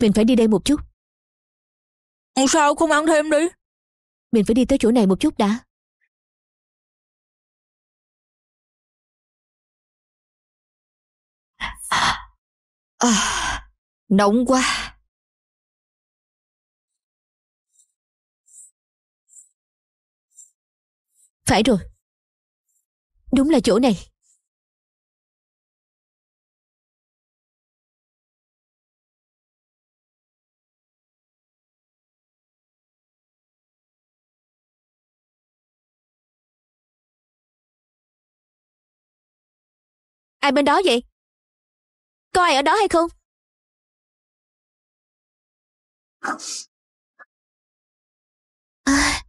mình phải đi đây một chút sao không ăn thêm đi mình phải đi tới chỗ này một chút đã à, nóng quá phải rồi đúng là chỗ này Ai bên đó vậy? Có ai ở đó hay không? À,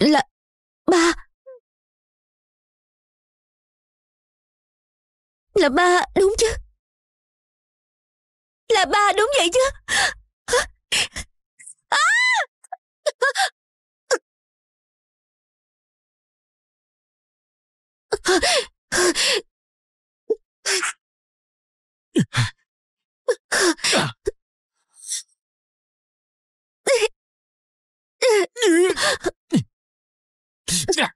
Là... Ba... Là ba đúng chứ? Là ba đúng vậy chứ? À! Làm dạ.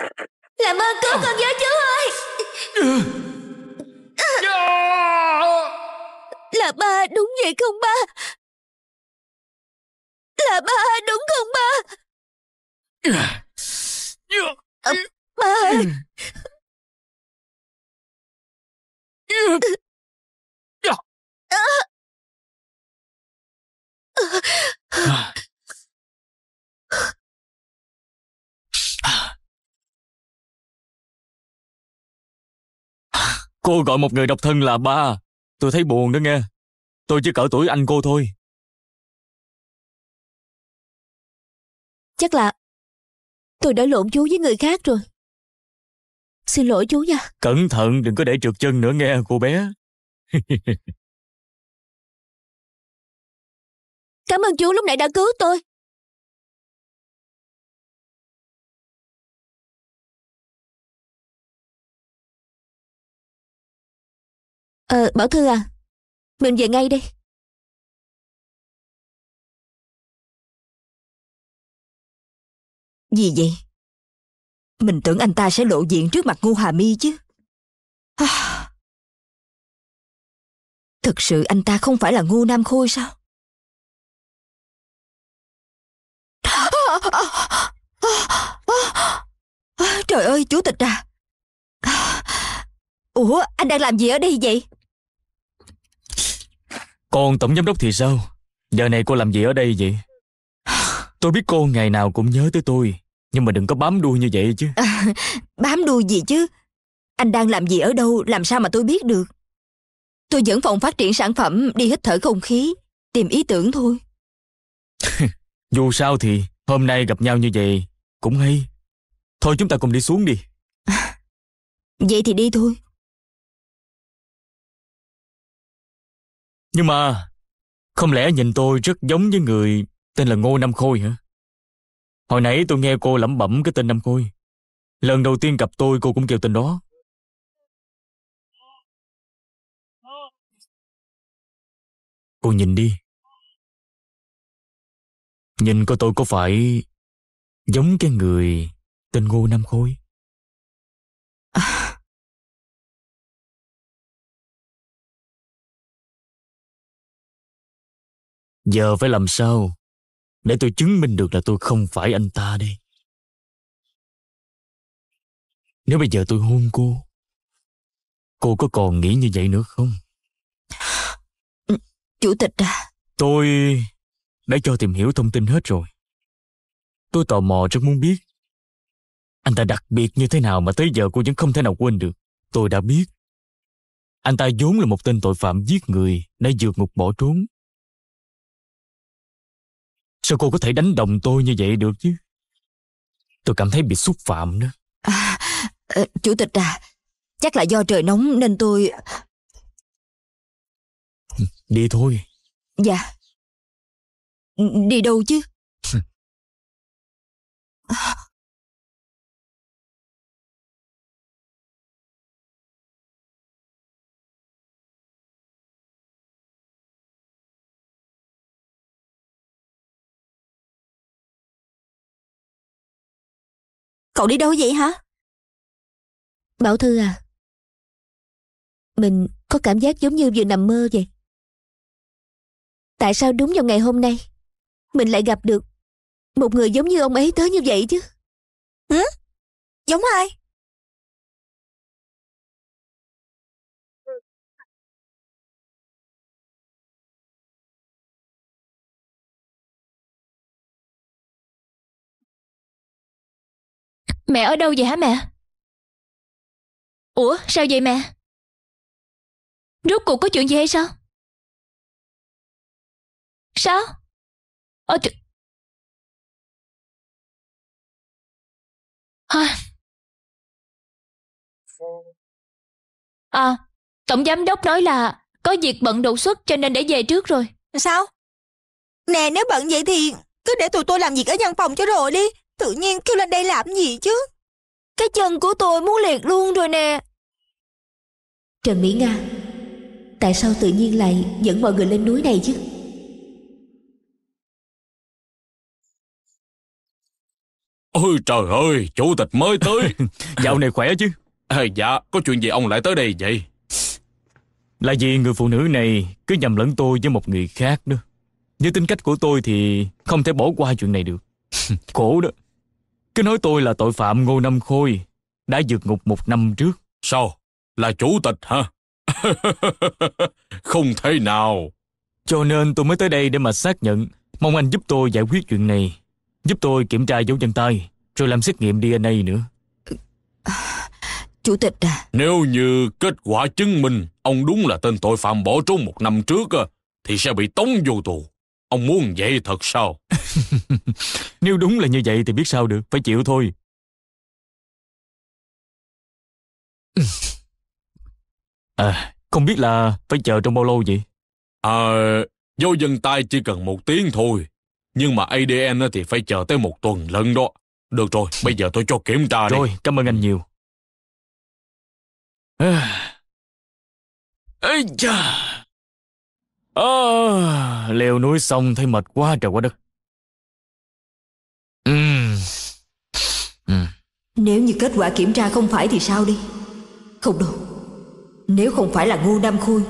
ơn dạ. dạ vâng, cứu con với chú ơi Là ba đúng vậy không ba Cô gọi một người độc thân là ba. Tôi thấy buồn đó nghe. Tôi chỉ cỡ tuổi anh cô thôi. Chắc là tôi đã lộn chú với người khác rồi. Xin lỗi chú nha. Cẩn thận đừng có để trượt chân nữa nghe cô bé. Cảm ơn chú lúc nãy đã cứu tôi. Ờ, Bảo Thư à, mình về ngay đây. Gì vậy? Mình tưởng anh ta sẽ lộ diện trước mặt Ngô Hà Mi chứ. thực sự anh ta không phải là Ngô Nam Khôi sao? Trời ơi, chủ tịch à! Ủa, anh đang làm gì ở đây vậy? Còn tổng giám đốc thì sao? Giờ này cô làm gì ở đây vậy? Tôi biết cô ngày nào cũng nhớ tới tôi, nhưng mà đừng có bám đuôi như vậy chứ. À, bám đuôi gì chứ? Anh đang làm gì ở đâu, làm sao mà tôi biết được? Tôi dẫn phòng phát triển sản phẩm đi hít thở không khí, tìm ý tưởng thôi. Dù sao thì hôm nay gặp nhau như vậy cũng hay. Thôi chúng ta cùng đi xuống đi. vậy thì đi thôi. Nhưng mà, không lẽ nhìn tôi rất giống với người tên là Ngô Nam Khôi hả? Hồi nãy tôi nghe cô lẩm bẩm cái tên Nam Khôi. Lần đầu tiên gặp tôi cô cũng kêu tên đó. Cô nhìn đi. Nhìn coi tôi có phải giống cái người tên Ngô Nam Khôi? Giờ phải làm sao để tôi chứng minh được là tôi không phải anh ta đi. Nếu bây giờ tôi hôn cô, cô có còn nghĩ như vậy nữa không? Chủ tịch à? Tôi đã cho tìm hiểu thông tin hết rồi. Tôi tò mò rất muốn biết. Anh ta đặc biệt như thế nào mà tới giờ cô vẫn không thể nào quên được. Tôi đã biết. Anh ta vốn là một tên tội phạm giết người, đã vượt ngục bỏ trốn. Sao cô có thể đánh đồng tôi như vậy được chứ? Tôi cảm thấy bị xúc phạm đó. À, ờ, chủ tịch à, chắc là do trời nóng nên tôi... Đi thôi. Dạ. Đi đâu chứ? Cậu đi đâu vậy hả? Bảo Thư à, mình có cảm giác giống như vừa nằm mơ vậy. Tại sao đúng vào ngày hôm nay, mình lại gặp được một người giống như ông ấy tới như vậy chứ? Hử? Giống ai? Mẹ ở đâu vậy hả mẹ? Ủa, sao vậy mẹ? Rốt cuộc có chuyện gì hay sao? Sao? Ở tr... À. à, tổng giám đốc nói là có việc bận đột xuất cho nên để về trước rồi. Sao? Nè, nếu bận vậy thì cứ để tụi tôi làm việc ở văn phòng cho rồi đi. Tự nhiên kêu lên đây làm gì chứ? Cái chân của tôi muốn liệt luôn rồi nè. Trần Mỹ Nga, tại sao tự nhiên lại dẫn mọi người lên núi này chứ? Ôi trời ơi, chủ tịch mới tới. Dạo này khỏe chứ? À, dạ, có chuyện gì ông lại tới đây vậy? Là vì người phụ nữ này cứ nhầm lẫn tôi với một người khác nữa. Như tính cách của tôi thì không thể bỏ qua chuyện này được. Khổ đó. Cứ nói tôi là tội phạm Ngô Năm Khôi, đã vượt ngục một năm trước. Sao? Là chủ tịch hả? không thể nào. Cho nên tôi mới tới đây để mà xác nhận. Mong anh giúp tôi giải quyết chuyện này. Giúp tôi kiểm tra dấu chân tay, rồi làm xét nghiệm DNA nữa. Chủ tịch à. Nếu như kết quả chứng minh ông đúng là tên tội phạm bỏ trốn một năm trước thì sẽ bị tống vô tù. Ông muốn vậy thật sao? Nếu đúng là như vậy thì biết sao được, phải chịu thôi. À, không biết là phải chờ trong bao lâu vậy? À, vô dân tay chỉ cần một tiếng thôi. Nhưng mà ADN thì phải chờ tới một tuần lận đó. Được rồi, bây giờ tôi cho kiểm tra đi. Rồi, cảm ơn anh nhiều. À. Ây da! Ờ, leo núi xong thấy mệt quá trời quá đất. Uhm. Uhm. Nếu như kết quả kiểm tra không phải thì sao đi? Không đâu. Nếu không phải là ngu Nam Khôi,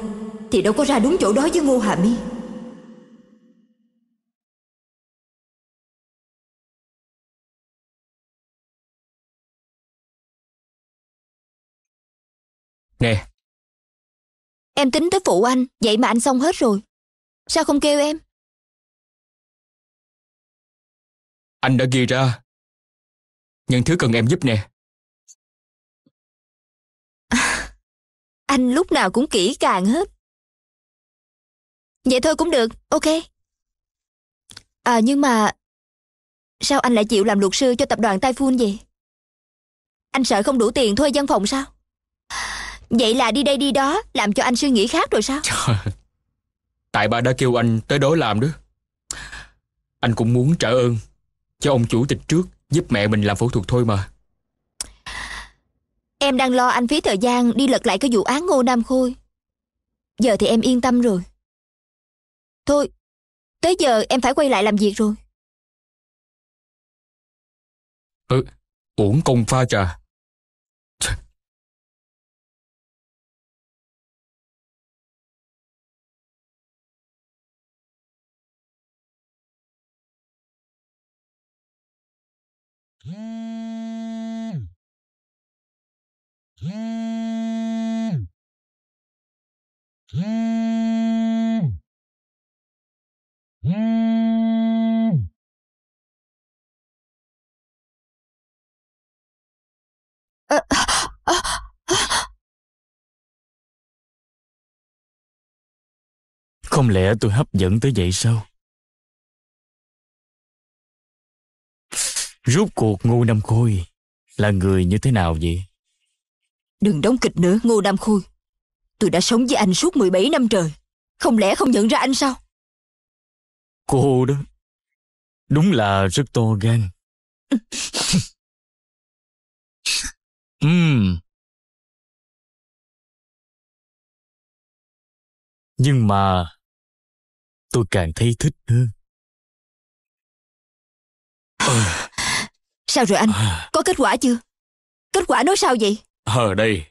thì đâu có ra đúng chỗ đó với Ngô Hà Mi. Nè, em tính tới phụ anh, vậy mà anh xong hết rồi. Sao không kêu em? Anh đã ghi ra những thứ cần em giúp nè. anh lúc nào cũng kỹ càng hết. Vậy thôi cũng được, ok. À nhưng mà sao anh lại chịu làm luật sư cho tập đoàn Typhoon vậy? Anh sợ không đủ tiền thuê văn phòng sao? Vậy là đi đây đi đó Làm cho anh suy nghĩ khác rồi sao Trời, Tại bà đã kêu anh tới đó làm đó Anh cũng muốn trả ơn Cho ông chủ tịch trước Giúp mẹ mình làm phẫu thuật thôi mà Em đang lo anh phí thời gian Đi lật lại cái vụ án Ngô Nam Khôi Giờ thì em yên tâm rồi Thôi Tới giờ em phải quay lại làm việc rồi Ừ Uổng công pha trà À, Không lẽ tôi hấp dẫn tới vậy sao? rút cuộc Ngô Nam Khôi là người như thế nào vậy? Đừng đóng kịch nữa Ngô Nam Khôi. Tôi đã sống với anh suốt 17 năm trời. Không lẽ không nhận ra anh sao? Cô đó, đúng là rất to gan. uhm. Nhưng mà tôi càng thấy thích hơn. Ờ. Sao rồi anh? À. Có kết quả chưa? Kết quả nói sao vậy? Ở ờ, đây.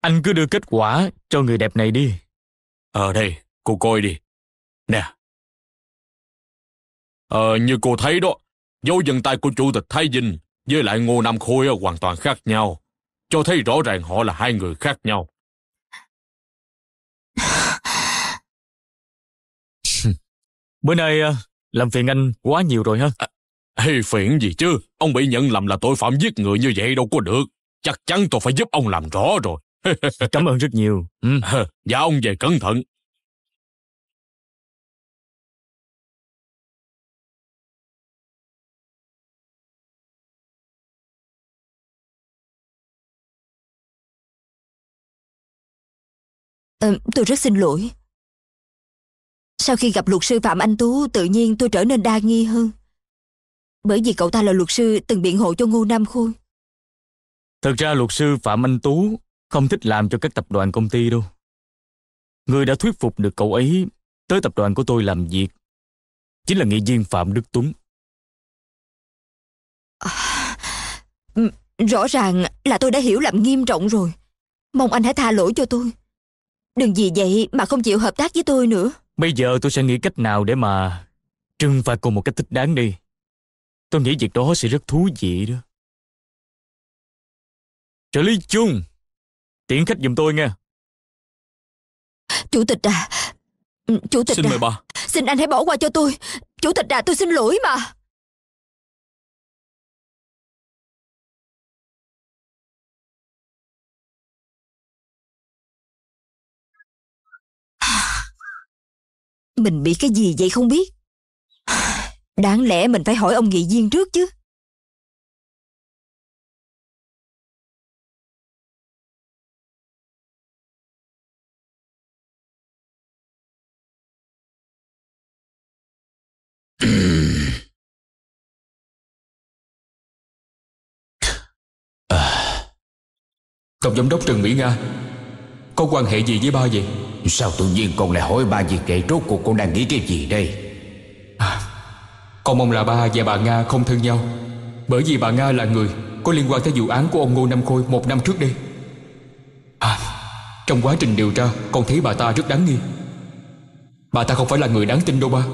Anh cứ đưa kết quả cho người đẹp này đi. Ở ờ, đây, cô coi đi. Nè. Ờ, như cô thấy đó, dấu vân tay của chủ tịch Thái Vinh với lại Ngô Nam Khôi hoàn toàn khác nhau. Cho thấy rõ ràng họ là hai người khác nhau. Bữa nay ờ, làm phiền anh quá nhiều rồi ha. Ê, phiền gì chứ, ông bị nhận lầm là tội phạm giết người như vậy đâu có được. Chắc chắn tôi phải giúp ông làm rõ rồi. Cảm ơn rất nhiều. Ừ. Dạ ông về cẩn thận. À, tôi rất xin lỗi. Sau khi gặp luật sư Phạm Anh Tú, tự nhiên tôi trở nên đa nghi hơn bởi vì cậu ta là luật sư từng biện hộ cho Ngô Nam Khôi. Thật ra luật sư Phạm Anh Tú không thích làm cho các tập đoàn công ty đâu. Người đã thuyết phục được cậu ấy tới tập đoàn của tôi làm việc chính là nghị viên Phạm Đức Tuấn. À, rõ ràng là tôi đã hiểu lầm nghiêm trọng rồi. Mong anh hãy tha lỗi cho tôi. Đừng vì vậy mà không chịu hợp tác với tôi nữa. Bây giờ tôi sẽ nghĩ cách nào để mà trừng phạt cô một cách thích đáng đi. Tôi nghĩ việc đó sẽ rất thú vị đó. Trợ lý chung, tiện khách giùm tôi nghe Chủ tịch à, ừ, chủ tịch Xin à, mời bà. Xin anh hãy bỏ qua cho tôi. Chủ tịch à, tôi xin lỗi mà. Mình bị cái gì vậy không biết Đáng lẽ mình phải hỏi ông nghị viên trước chứ. Tổng giám đốc Trần Mỹ Nga Có quan hệ gì với ba vậy Sao tự nhiên con lại hỏi ba gì vậy Rốt cuộc con đang nghĩ cái gì đây à, con mong là ba và bà Nga không thân nhau Bởi vì bà Nga là người Có liên quan tới vụ án của ông Ngô Nam Khôi Một năm trước đây à, Trong quá trình điều tra Con thấy bà ta rất đáng nghi Bà ta không phải là người đáng tin đâu ba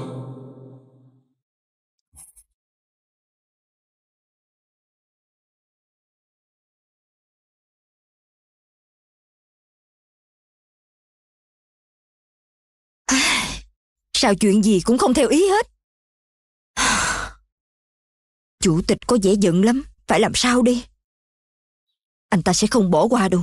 Sao chuyện gì cũng không theo ý hết Chủ tịch có dễ giận lắm, phải làm sao đi? Anh ta sẽ không bỏ qua đâu.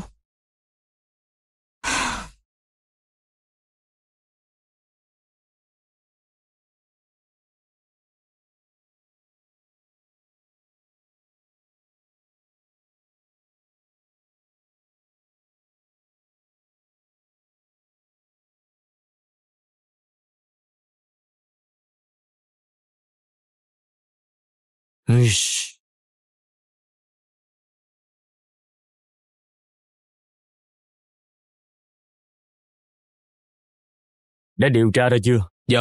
Uish. Đã điều tra ra chưa? Dạ.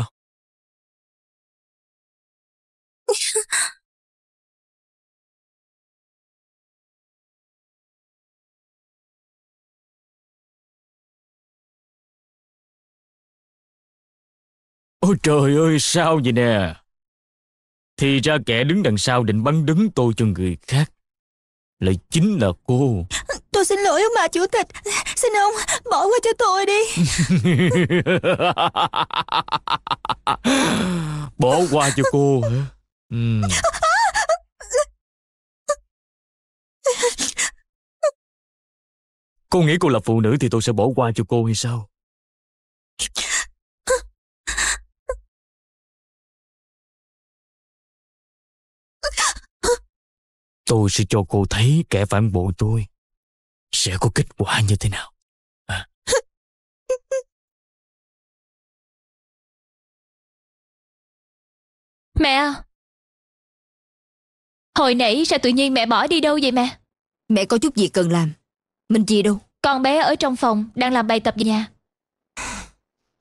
Ôi trời ơi, sao vậy nè? thì ra kẻ đứng đằng sau định bắn đứng tôi cho người khác lại chính là cô tôi xin lỗi ông bà chủ tịch xin ông bỏ qua cho tôi đi bỏ qua cho cô hả ừ. cô nghĩ cô là phụ nữ thì tôi sẽ bỏ qua cho cô hay sao Tôi sẽ cho cô thấy kẻ phản bội tôi sẽ có kết quả như thế nào. À. Mẹ! À. Hồi nãy sao tự nhiên mẹ bỏ đi đâu vậy mẹ? Mẹ có chút việc cần làm. Mình gì đâu? Con bé ở trong phòng đang làm bài tập về nhà.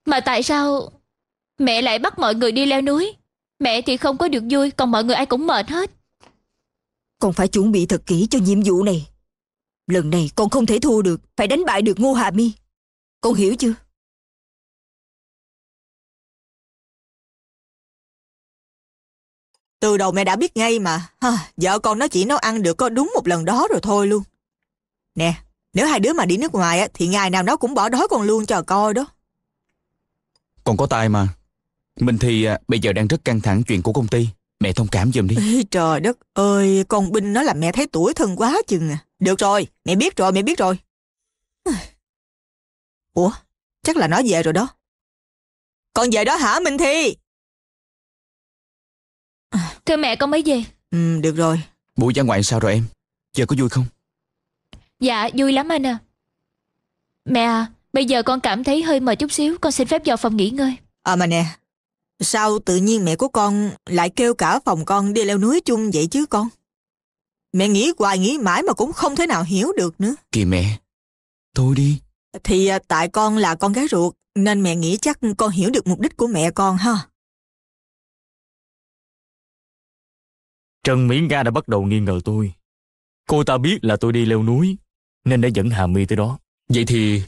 Mà tại sao mẹ lại bắt mọi người đi leo núi? Mẹ thì không có được vui, còn mọi người ai cũng mệt hết. Con phải chuẩn bị thật kỹ cho nhiệm vụ này. Lần này con không thể thua được, phải đánh bại được Ngô Hà Mi. Con hiểu chưa? Từ đầu mẹ đã biết ngay mà. Ha, vợ con nó chỉ nấu ăn được có đúng một lần đó rồi thôi luôn. Nè, nếu hai đứa mà đi nước ngoài á, thì ngày nào nó cũng bỏ đói con luôn cho coi đó. Con có tài mà. Mình thì à, bây giờ đang rất căng thẳng chuyện của công ty. Mẹ thông cảm giùm đi. trời đất ơi, con Binh nó làm mẹ thấy tuổi thân quá chừng à. Được rồi, mẹ biết rồi, mẹ biết rồi. Ủa, chắc là nó về rồi đó. Con về đó hả Minh Thi? Thưa mẹ con mới về. Ừ, được rồi. Buổi ra ngoại sao rồi em? Giờ có vui không? Dạ, vui lắm anh à. Mẹ à, bây giờ con cảm thấy hơi mệt chút xíu, con xin phép vào phòng nghỉ ngơi. À mà nè, Sao tự nhiên mẹ của con lại kêu cả phòng con đi leo núi chung vậy chứ con? Mẹ nghĩ hoài nghĩ mãi mà cũng không thể nào hiểu được nữa. kì mẹ, thôi đi. Thì à, tại con là con gái ruột, nên mẹ nghĩ chắc con hiểu được mục đích của mẹ con ha. Trần Mỹ Nga đã bắt đầu nghi ngờ tôi. Cô ta biết là tôi đi leo núi, nên đã dẫn Hà My tới đó. Vậy thì,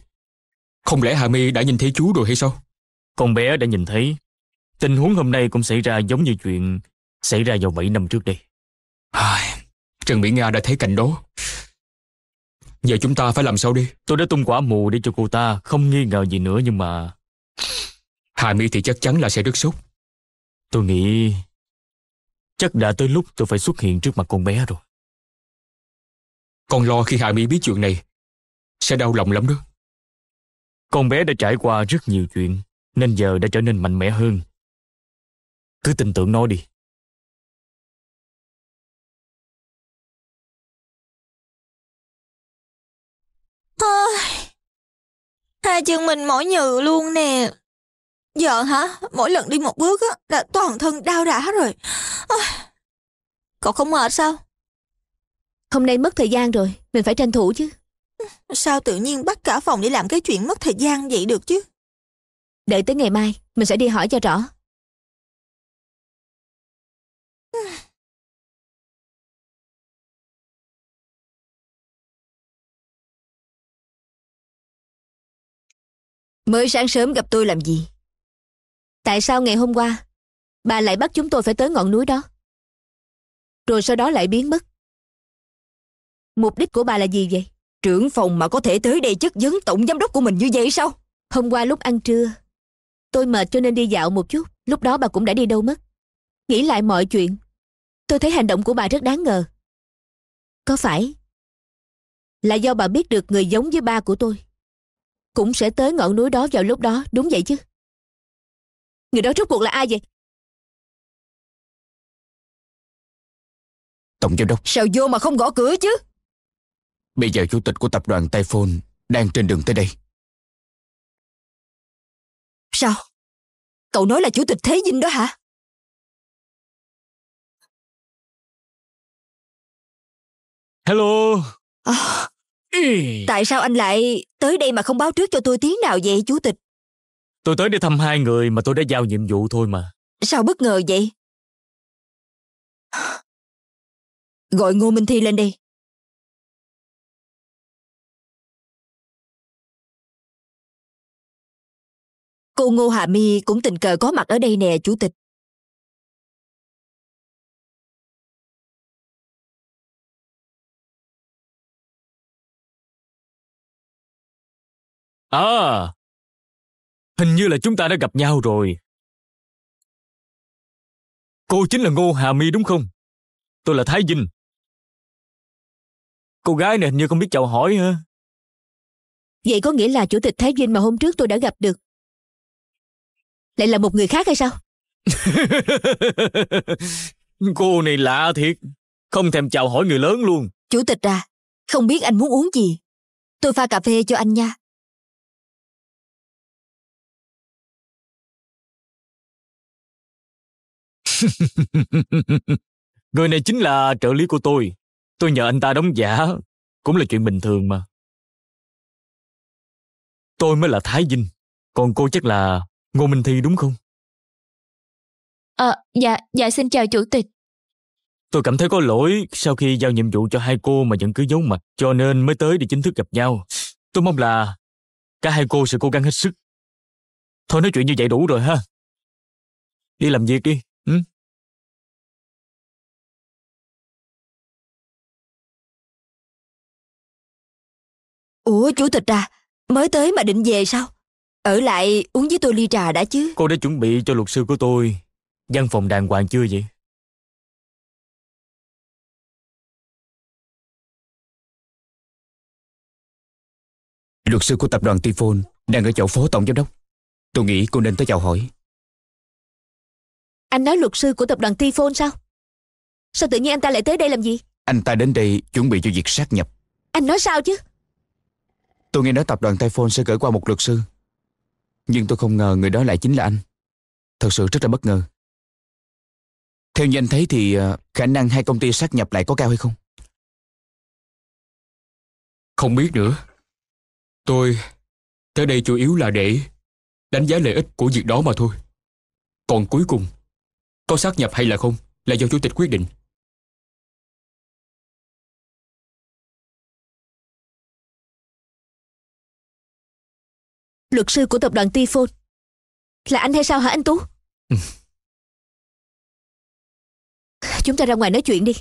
không lẽ Hà My đã nhìn thấy chú rồi hay sao? Con bé đã nhìn thấy, Tình huống hôm nay cũng xảy ra giống như chuyện xảy ra vào 7 năm trước đây. À, Trần Mỹ Nga đã thấy cảnh đó. Giờ chúng ta phải làm sao đi? Tôi đã tung quả mù để cho cô ta không nghi ngờ gì nữa nhưng mà... Hà Mỹ thì chắc chắn là sẽ rất sốt. Tôi nghĩ... Chắc đã tới lúc tôi phải xuất hiện trước mặt con bé rồi. Con lo khi Hà Mỹ biết chuyện này sẽ đau lòng lắm đó. Con bé đã trải qua rất nhiều chuyện nên giờ đã trở nên mạnh mẽ hơn cứ tin tưởng nó đi. Thôi, hai chân mình mỏi nhừ luôn nè. Giờ hả, mỗi lần đi một bước á, là toàn thân đau rã rồi. Ôi, cậu không mệt sao? Hôm nay mất thời gian rồi, mình phải tranh thủ chứ. Sao tự nhiên bắt cả phòng để làm cái chuyện mất thời gian vậy được chứ? Đợi tới ngày mai, mình sẽ đi hỏi cho rõ. Mới sáng sớm gặp tôi làm gì? Tại sao ngày hôm qua bà lại bắt chúng tôi phải tới ngọn núi đó? Rồi sau đó lại biến mất. Mục đích của bà là gì vậy? Trưởng phòng mà có thể tới đây chất vấn tổng giám đốc của mình như vậy sao? Hôm qua lúc ăn trưa, tôi mệt cho nên đi dạo một chút, lúc đó bà cũng đã đi đâu mất nghĩ lại mọi chuyện tôi thấy hành động của bà rất đáng ngờ có phải là do bà biết được người giống với ba của tôi cũng sẽ tới ngọn núi đó vào lúc đó đúng vậy chứ người đó rốt cuộc là ai vậy tổng giám đốc sao vô mà không gõ cửa chứ bây giờ chủ tịch của tập đoàn typhon đang trên đường tới đây sao cậu nói là chủ tịch thế vinh đó hả Hello. À, tại sao anh lại tới đây mà không báo trước cho tôi tiếng nào vậy, chủ tịch? Tôi tới để thăm hai người mà tôi đã giao nhiệm vụ thôi mà. Sao bất ngờ vậy? Gọi Ngô Minh Thi lên đi. Cô Ngô Hà My cũng tình cờ có mặt ở đây nè, chủ tịch. À, hình như là chúng ta đã gặp nhau rồi. Cô chính là Ngô Hà Mi đúng không? Tôi là Thái Vinh. Cô gái này hình như không biết chào hỏi hả? Vậy có nghĩa là chủ tịch Thái Vinh mà hôm trước tôi đã gặp được. Lại là một người khác hay sao? cô này lạ thiệt. Không thèm chào hỏi người lớn luôn. Chủ tịch à, không biết anh muốn uống gì? Tôi pha cà phê cho anh nha. Người này chính là trợ lý của tôi. Tôi nhờ anh ta đóng giả, cũng là chuyện bình thường mà. Tôi mới là Thái Vinh, còn cô chắc là Ngô Minh Thi đúng không? À, dạ, dạ xin chào chủ tịch. Tôi cảm thấy có lỗi sau khi giao nhiệm vụ cho hai cô mà vẫn cứ giấu mặt, cho nên mới tới để chính thức gặp nhau. Tôi mong là cả hai cô sẽ cố gắng hết sức. Thôi nói chuyện như vậy đủ rồi ha. Đi làm việc đi. Ừ. Ủa chủ tịch à, mới tới mà định về sao? Ở lại uống với tôi ly trà đã chứ. Cô đã chuẩn bị cho luật sư của tôi văn phòng đàng hoàng chưa vậy? Luật sư của tập đoàn Tifon đang ở chỗ phó tổng giám đốc. Tôi nghĩ cô nên tới chào hỏi. Anh nói luật sư của tập đoàn Tifone sao Sao tự nhiên anh ta lại tới đây làm gì Anh ta đến đây chuẩn bị cho việc sát nhập Anh nói sao chứ Tôi nghe nói tập đoàn Tifone sẽ gửi qua một luật sư Nhưng tôi không ngờ người đó lại chính là anh Thật sự rất là bất ngờ Theo như anh thấy thì ờ, khả năng hai công ty sát nhập lại có cao hay không Không biết nữa Tôi tới đây chủ yếu là để đánh giá lợi ích của việc đó mà thôi. Còn cuối cùng, có sát nhập hay là không là do chủ tịch quyết định. Luật sư của tập đoàn Tifon Là anh hay sao hả anh Tú? Ừ. Chúng ta ra ngoài nói chuyện đi.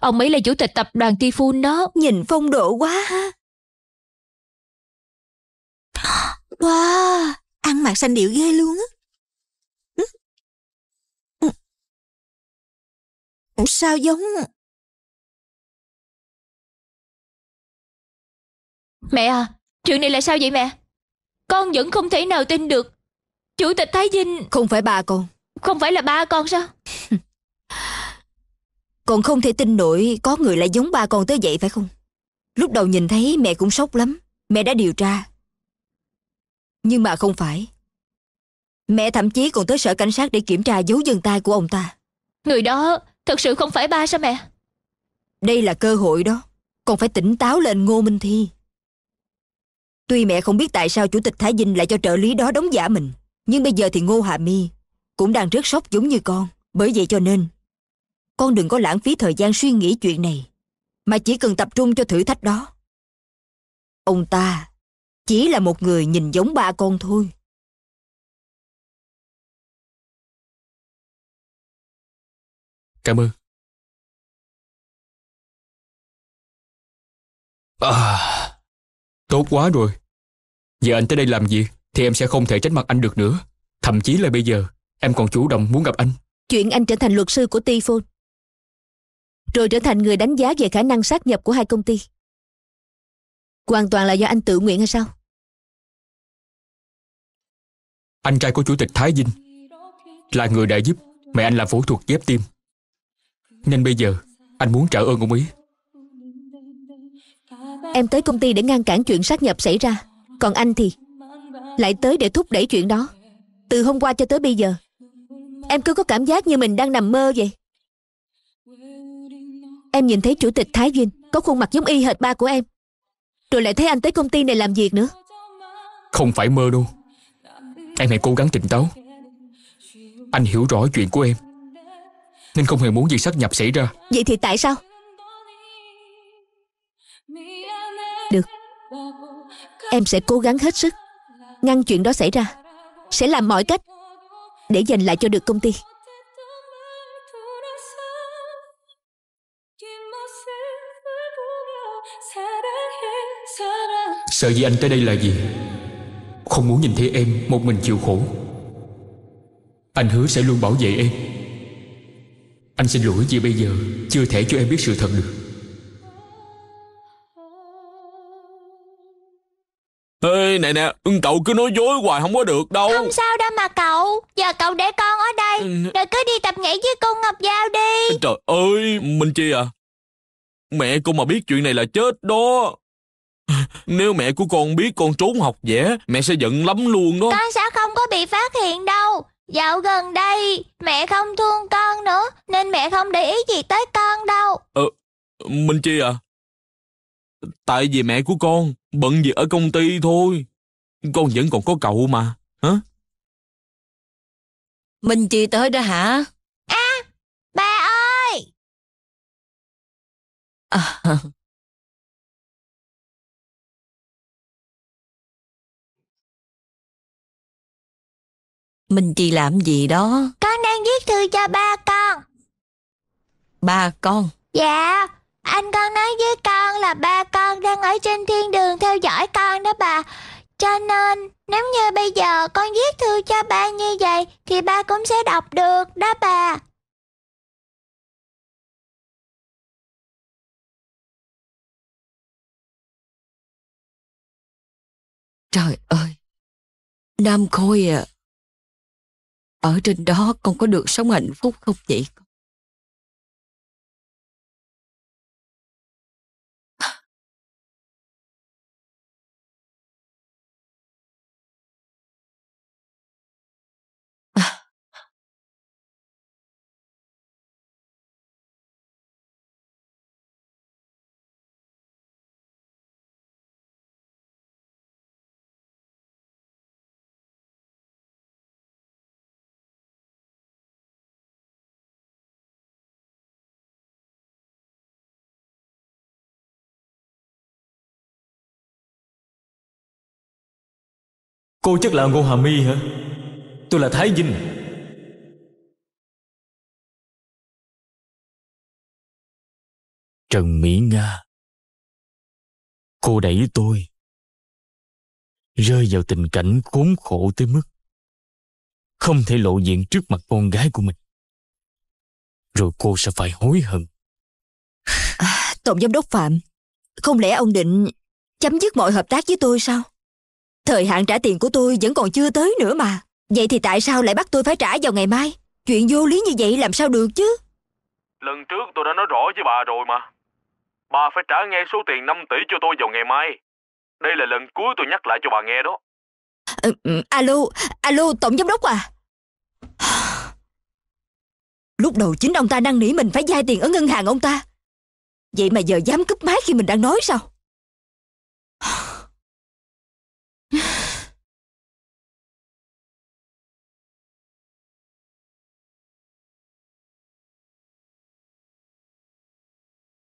Ông ấy là chủ tịch tập đoàn Tifun đó Nhìn phong độ quá ha Wow, ăn mặc xanh điệu ghê luôn á. Ừ. Ừ. Ừ, sao giống... Mẹ à, chuyện này là sao vậy mẹ? Con vẫn không thể nào tin được. Chủ tịch Thái Vinh... Không phải bà con. Không phải là ba con sao? Còn không thể tin nổi có người lại giống ba con tới vậy phải không? Lúc đầu nhìn thấy mẹ cũng sốc lắm. Mẹ đã điều tra, nhưng mà không phải. Mẹ thậm chí còn tới sở cảnh sát để kiểm tra dấu dân tay của ông ta. Người đó thật sự không phải ba sao mẹ? Đây là cơ hội đó. Còn phải tỉnh táo lên Ngô Minh Thi. Tuy mẹ không biết tại sao chủ tịch Thái Vinh lại cho trợ lý đó đóng giả mình. Nhưng bây giờ thì Ngô Hạ Mi cũng đang rất sốc giống như con. Bởi vậy cho nên, con đừng có lãng phí thời gian suy nghĩ chuyện này. Mà chỉ cần tập trung cho thử thách đó. Ông ta chỉ là một người nhìn giống ba con thôi. Cảm ơn. À, tốt quá rồi. Giờ anh tới đây làm gì thì em sẽ không thể tránh mặt anh được nữa. Thậm chí là bây giờ em còn chủ động muốn gặp anh. Chuyện anh trở thành luật sư của Tifon rồi trở thành người đánh giá về khả năng sát nhập của hai công ty. Hoàn toàn là do anh tự nguyện hay sao? Anh trai của Chủ tịch Thái Vinh là người đã giúp mẹ anh làm phẫu thuật ghép tim. Nên bây giờ anh muốn trả ơn ông ấy. Em tới công ty để ngăn cản chuyện sát nhập xảy ra. Còn anh thì lại tới để thúc đẩy chuyện đó. Từ hôm qua cho tới bây giờ, em cứ có cảm giác như mình đang nằm mơ vậy. Em nhìn thấy chủ tịch Thái Vinh có khuôn mặt giống y hệt ba của em. Rồi lại thấy anh tới công ty này làm việc nữa. Không phải mơ đâu. Em hãy cố gắng tỉnh táo Anh hiểu rõ chuyện của em Nên không hề muốn việc sát nhập xảy ra Vậy thì tại sao Được Em sẽ cố gắng hết sức Ngăn chuyện đó xảy ra Sẽ làm mọi cách Để giành lại cho được công ty Sợ gì anh tới đây là gì không muốn nhìn thấy em một mình chịu khổ Anh hứa sẽ luôn bảo vệ em Anh xin lỗi vì bây giờ Chưa thể cho em biết sự thật được Ê nè nè Cậu cứ nói dối hoài không có được đâu Không sao đâu mà cậu Giờ cậu để con ở đây ừ. Rồi cứ đi tập nhảy với cô Ngọc Giao đi Trời ơi Minh Chi à Mẹ cô mà biết chuyện này là chết đó nếu mẹ của con biết con trốn học vẽ Mẹ sẽ giận lắm luôn đó Con sẽ không có bị phát hiện đâu Dạo gần đây mẹ không thương con nữa Nên mẹ không để ý gì tới con đâu Ờ, Minh Chi à Tại vì mẹ của con bận việc ở công ty thôi Con vẫn còn có cậu mà hả? Minh Chi tới đó hả À, bà ơi à, mình chỉ làm gì đó? Con đang viết thư cho ba con. Ba con? Dạ, anh con nói với con là ba con đang ở trên thiên đường theo dõi con đó bà. Cho nên nếu như bây giờ con viết thư cho ba như vậy thì ba cũng sẽ đọc được đó bà. Trời ơi! Nam Khôi à, ở trên đó con có được sống hạnh phúc không vậy con? Cô chắc là Ngô Hà My hả Tôi là Thái Vinh Trần Mỹ Nga Cô đẩy tôi Rơi vào tình cảnh khốn khổ tới mức Không thể lộ diện trước mặt con gái của mình Rồi cô sẽ phải hối hận à, Tổng giám đốc Phạm Không lẽ ông định chấm dứt mọi hợp tác với tôi sao Thời hạn trả tiền của tôi vẫn còn chưa tới nữa mà. Vậy thì tại sao lại bắt tôi phải trả vào ngày mai? Chuyện vô lý như vậy làm sao được chứ? Lần trước tôi đã nói rõ với bà rồi mà. Bà phải trả ngay số tiền 5 tỷ cho tôi vào ngày mai. Đây là lần cuối tôi nhắc lại cho bà nghe đó. Ờ, ừ, alo, alo, tổng giám đốc à. Lúc đầu chính ông ta năn nỉ mình phải giai tiền ở ngân hàng ông ta. Vậy mà giờ dám cướp máy khi mình đang nói sao?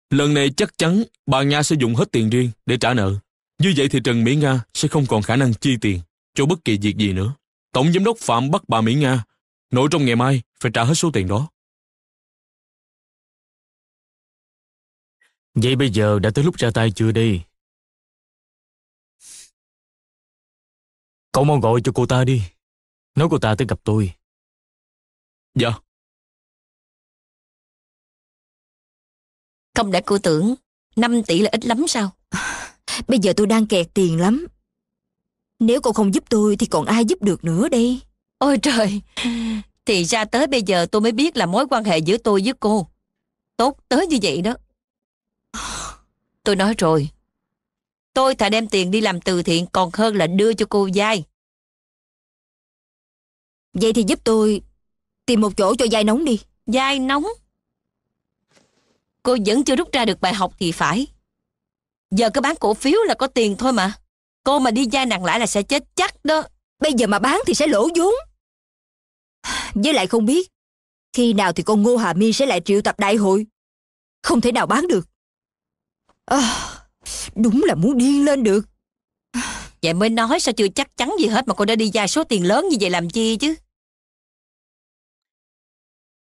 Lần này chắc chắn bà Nga sẽ dùng hết tiền riêng để trả nợ. Như vậy thì Trần Mỹ Nga sẽ không còn khả năng chi tiền cho bất kỳ việc gì nữa. Tổng giám đốc Phạm bắt bà Mỹ Nga, nội trong ngày mai phải trả hết số tiền đó. Vậy bây giờ đã tới lúc ra tay chưa đi? Cậu mau gọi cho cô ta đi. Nói cô ta tới gặp tôi. Dạ. Không để cô tưởng 5 tỷ là ít lắm sao? Bây giờ tôi đang kẹt tiền lắm. Nếu cô không giúp tôi thì còn ai giúp được nữa đây? Ôi trời, thì ra tới bây giờ tôi mới biết là mối quan hệ giữa tôi với cô. Tốt tới như vậy đó. Tôi nói rồi, tôi thà đem tiền đi làm từ thiện còn hơn là đưa cho cô dai. Vậy thì giúp tôi tìm một chỗ cho dai nóng đi. Dai nóng? Cô vẫn chưa rút ra được bài học thì phải. Giờ cứ bán cổ phiếu là có tiền thôi mà. Cô mà đi gia nặng lãi là sẽ chết chắc đó. Bây giờ mà bán thì sẽ lỗ vốn. Với lại không biết, khi nào thì con Ngô Hà Mi sẽ lại triệu tập đại hội. Không thể nào bán được. À, đúng là muốn điên lên được. Vậy mới nói sao chưa chắc chắn gì hết mà cô đã đi ra số tiền lớn như vậy làm chi chứ.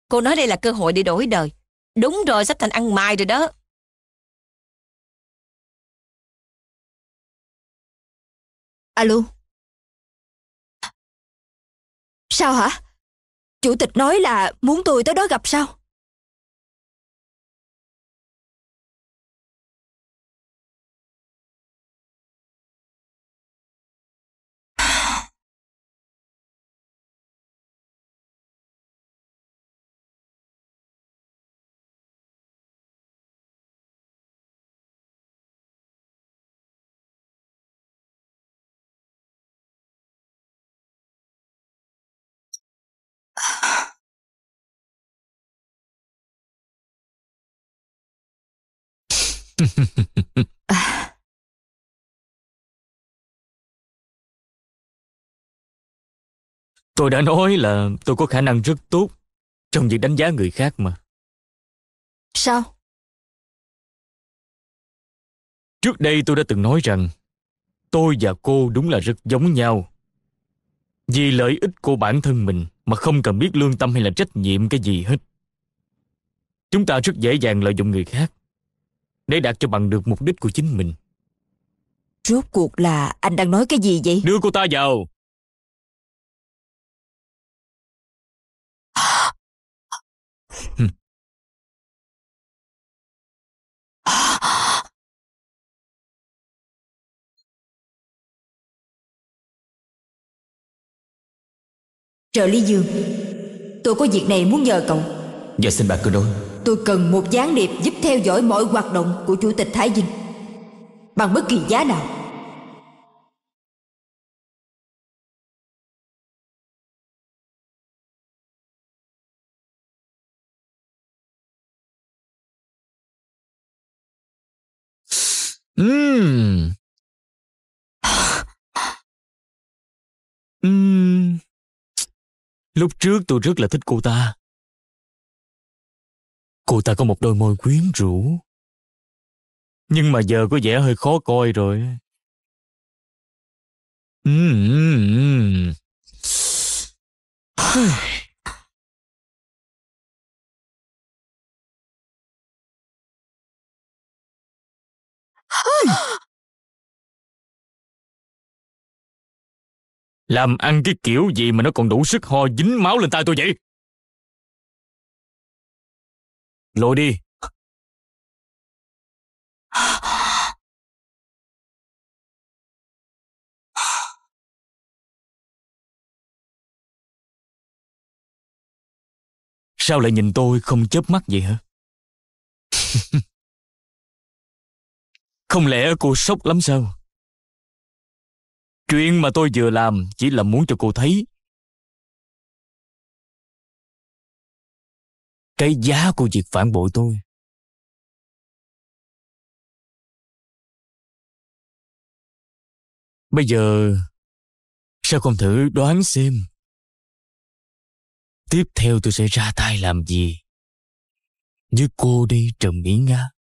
Cô nói đây là cơ hội để đổi đời. Đúng rồi, sắp thành ăn mài rồi đó. Alo. Sao hả? Chủ tịch nói là muốn tôi tới đó gặp sao? tôi đã nói là tôi có khả năng rất tốt trong việc đánh giá người khác mà. Sao? Trước đây tôi đã từng nói rằng tôi và cô đúng là rất giống nhau. Vì lợi ích của bản thân mình mà không cần biết lương tâm hay là trách nhiệm cái gì hết. Chúng ta rất dễ dàng lợi dụng người khác để đạt cho bằng được mục đích của chính mình rốt cuộc là anh đang nói cái gì vậy đưa cô ta vào trợ lý dương tôi có việc này muốn nhờ cậu dạ xin bà cứ nói. Tôi cần một gián điệp giúp theo dõi mọi hoạt động của Chủ tịch Thái Dinh Bằng bất kỳ giá nào Uhm. uhm. Lúc trước tôi rất là thích cô ta Cô ta có một đôi môi quyến rũ. Nhưng mà giờ có vẻ hơi khó coi rồi. Uhm, uhm, uhm. Làm ăn cái kiểu gì mà nó còn đủ sức ho dính máu lên tay tôi vậy? Lôi đi. Sao lại nhìn tôi không chớp mắt vậy hả? không lẽ cô sốc lắm sao? Chuyện mà tôi vừa làm chỉ là muốn cho cô thấy cái giá của việc phản bội tôi. Bây giờ, sao không thử đoán xem? Tiếp theo tôi sẽ ra tay làm gì? Như cô đi Trần Mỹ Nga.